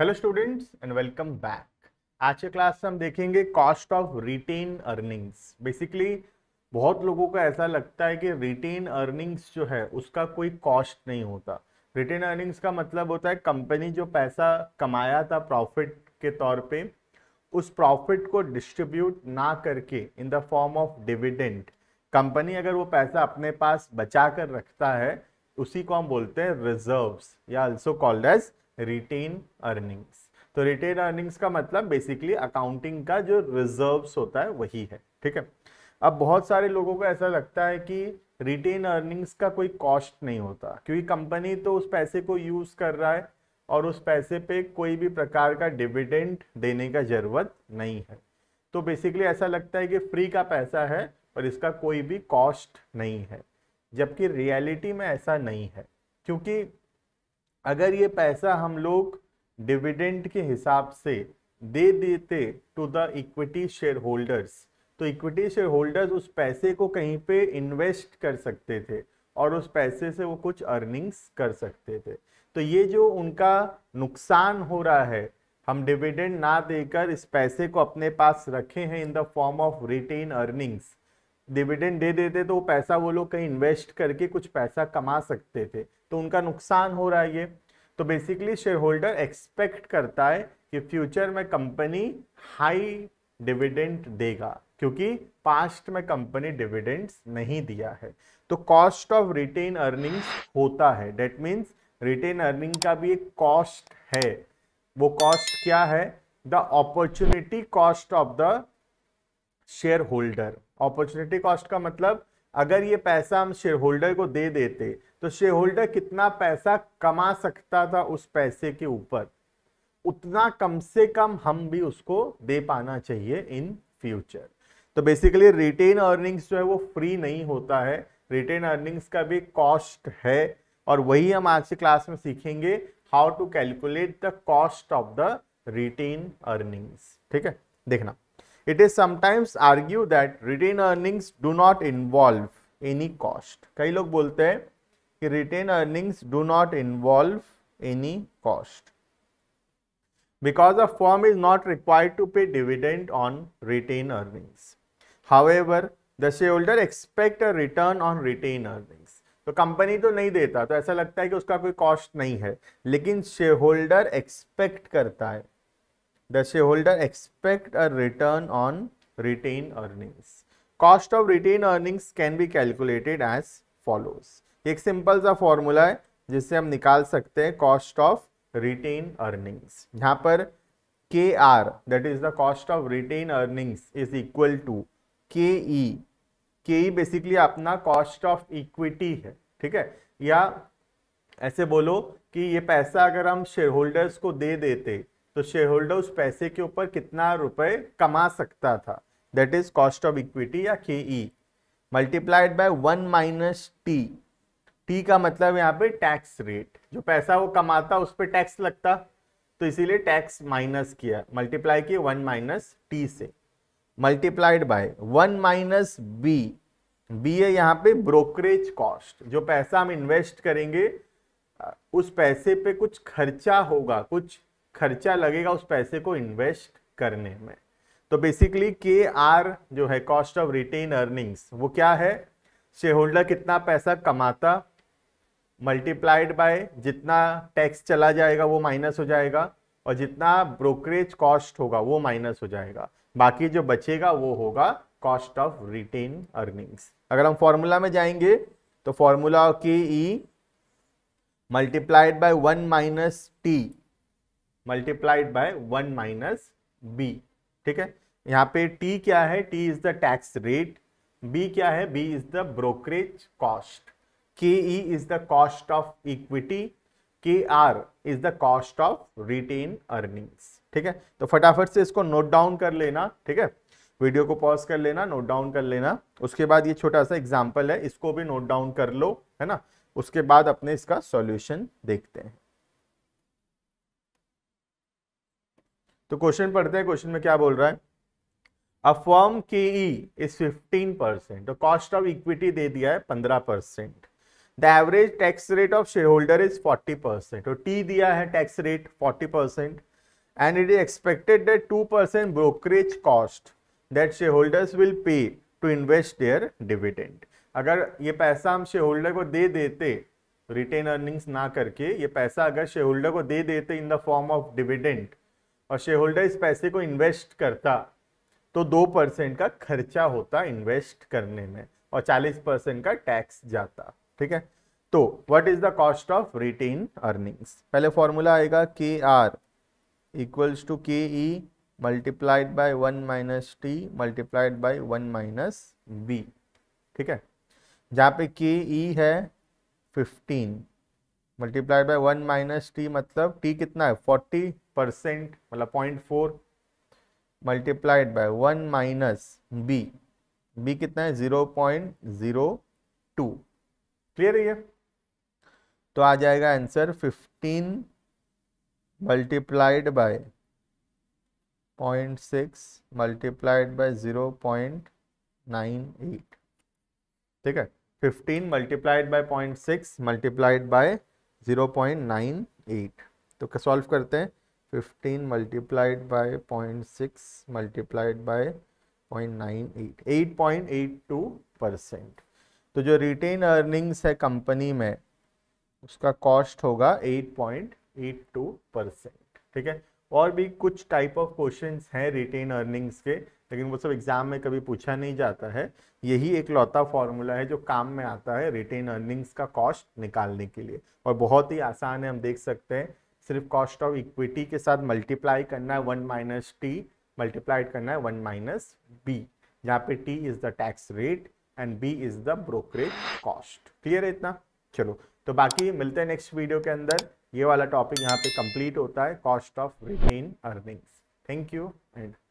Hello students and welcome back आज के class में हम देखेंगे cost of retain earnings basically बहुत लोगों का ऐसा लगता है कि रिटेन अर्निंग्स जो है उसका कोई कॉस्ट नहीं होता रिटेन अर्निंग्स का मतलब होता है कंपनी जो पैसा कमाया था प्रॉफिट के तौर पे उस प्रॉफिट को डिस्ट्रीब्यूट ना करके in the form of dividend company अगर वो पैसा अपने पास बचा कर रखता है उसी को हम बोलते हैं रिजर्व या also called as retain earnings तो रिटेन अर्निंग्स का मतलब बेसिकली अकाउंटिंग का जो रिजर्व्स होता है वही है ठीक है अब बहुत सारे लोगों को ऐसा लगता है कि रिटेन अर्निंग्स का कोई कॉस्ट नहीं होता क्योंकि कंपनी तो उस पैसे को यूज़ कर रहा है और उस पैसे पे कोई भी प्रकार का डिविडेंड देने का ज़रूरत नहीं है तो बेसिकली ऐसा लगता है कि फ्री का पैसा है और इसका कोई भी कॉस्ट नहीं है जबकि रियलिटी में ऐसा नहीं है क्योंकि अगर ये पैसा हम लोग डिविडेंड के हिसाब से दे देते to the equity shareholders तो इक्विटी शेयर होल्डर्स उस पैसे को कहीं पे इन्वेस्ट कर सकते थे और उस पैसे से वो कुछ अर्निंग्स कर सकते थे तो ये जो उनका नुकसान हो रहा है हम डिविडेंड ना देकर इस पैसे को अपने पास रखे हैं in the form of retain earnings dividend दे देते तो वो पैसा वो लोग कहीं इन्वेस्ट करके कुछ पैसा कमा सकते थे तो उनका नुकसान हो रहा है ये तो बेसिकली शेयर होल्डर एक्सपेक्ट करता है कि फ्यूचर में कंपनी हाई डिविडेंट देगा क्योंकि पास्ट में कंपनी डिविडेंड्स नहीं दिया है तो कॉस्ट ऑफ रिटेन अर्निंग्स होता है डेट मीन्स रिटेन अर्निंग का भी एक कॉस्ट है वो कॉस्ट क्या है the opportunity cost of the shareholder opportunity cost का मतलब अगर ये पैसा हम शेयर होल्डर को दे देते तो शेयर होल्डर कितना पैसा कमा सकता था उस पैसे के ऊपर उतना कम से कम हम भी उसको दे पाना चाहिए इन फ्यूचर तो बेसिकली रिटेन अर्निंग्स जो है वो फ्री नहीं होता है रिटेन अर्निंग्स का भी कॉस्ट है और वही हम आज की क्लास में सीखेंगे how to calculate the cost of the retain earnings ठीक है देखना it is sometimes argue that retain earnings do not involve any cost कई लोग बोलते हैं कि retain earnings do not involve any cost because a firm is not required to pay dividend on retained earnings. However, the share expect a return on retain earnings तो company तो नहीं देता तो ऐसा लगता है कि उसका कोई कॉस्ट नहीं है लेकिन होल्डर एक्सपेक्ट करता है the holder expect a return on retain earnings cost of retain earnings can be calculated as follows एक सिंपल सा फॉर्मूला है जिससे हम निकाल सकते हैं कॉस्ट ऑफ रिटेन अर्निंग्स यहाँ पर K R that is the cost of retain earnings is equal to K E K E basically अपना कॉस्ट ऑफ इक्विटी है ठीक है या ऐसे बोलो कि ये पैसा अगर हम शेयर होल्डर्स को दे देते तो शेयर होल्डर उस पैसे के ऊपर कितना रुपए कमा सकता था that is cost of equity या K E multiplied by one minus T T का मतलब यहाँ पे टैक्स रेट जो पैसा वो कमाता उस पर टैक्स लगता तो इसीलिए टैक्स माइनस किया मल्टीप्लाई किया वन माइनस टी से multiplied by one minus B B है यहाँ पे ब्रोकरेज कॉस्ट जो पैसा हम इन्वेस्ट करेंगे उस पैसे पे कुछ खर्चा होगा कुछ खर्चा लगेगा उस पैसे को इन्वेस्ट करने में तो बेसिकली के आर जो है कॉस्ट ऑफ रिटेन अर्निंग्स वो क्या है शेयर होल्डर कितना पैसा कमाता मल्टीप्लाइड बाय जितना टैक्स चला जाएगा वो माइनस हो जाएगा और जितना ब्रोकरेज कॉस्ट होगा वो माइनस हो जाएगा बाकी जो बचेगा वो होगा कॉस्ट ऑफ रिटेन अर्निंग्स अगर हम फॉर्मूला में जाएंगे तो formula K E multiplied by one minus T multiplied by one minus B ठीक है यहाँ पे टी क्या है T is the tax rate B क्या है B is the brokerage cost KE is the cost of equity, KR is the cost of retained earnings. ठीक है तो फटाफट से इसको नोट डाउन कर लेना ठीक है वीडियो को पॉज कर लेना नोट डाउन कर लेना उसके बाद ये छोटा सा एग्जाम्पल है इसको भी नोट डाउन कर लो है ना उसके बाद अपने इसका सॉल्यूशन देखते हैं तो क्वेश्चन पढ़ते हैं क्वेश्चन में क्या बोल रहा है a form K E is fifteen percent cost of equity दे दिया है पंद्रह percent the average tax rate of shareholder is forty percent तो टी दिया है tax rate forty percent is expected that two percent brokerage cost that shareholders will pay to invest their dividend अगर ये पैसा हम share holder को दे देते रिटेन अर्निंग्स ना करके ये पैसा अगर शेयर होल्डर को दे देते in the form of dividend और शेयर होल्डर इस पैसे को इन्वेस्ट करता तो दो परसेंट का खर्चा होता इन्वेस्ट करने में और चालीस परसेंट का टैक्स जाता ठीक है तो what is the cost of retain earnings पहले फॉर्मूला आएगा K R equals to K E multiplied by one minus T multiplied by one minus B ठीक है जहाँ पे के ई e है fifteen multiplied by one minus T मतलब T कितना है फोर्टी परसेंट मतलब point four multiplied by one minus B B कितना है zero point zero two clear है ये तो आ जाएगा answer fifteen multiplied by point six multiplied by zero point nine eight ठीक है fifteen multiplied by point six multiplied by zero point nine eight तो solve करते हैं fifteen multiplied by point six multiplied by point nine eight eight point eight two percent तो जो retain earnings है company में उसका कॉस्ट होगा 8.82 percent ठीक है और भी कुछ टाइप ऑफ क्वेश्चन हैं रिटेन अर्निंग्स के लेकिन वो सब एग्जाम में कभी पूछा नहीं जाता है यही एक लौता फॉर्मूला है जो काम में आता है रिटेन अर्निंग्स का कॉस्ट निकालने के लिए और बहुत ही आसान है हम देख सकते हैं सिर्फ कॉस्ट ऑफ इक्विटी के साथ मल्टीप्लाई करना है वन माइनस टी मल्टीप्लाइड करना है वन माइनस बी जहाँ पे T is the tax rate and B is the brokerage cost clear है इतना चलो तो बाकी मिलते हैं नेक्स्ट वीडियो के अंदर ये वाला टॉपिक यहाँ पे कंप्लीट होता है cost of retain earnings thank you and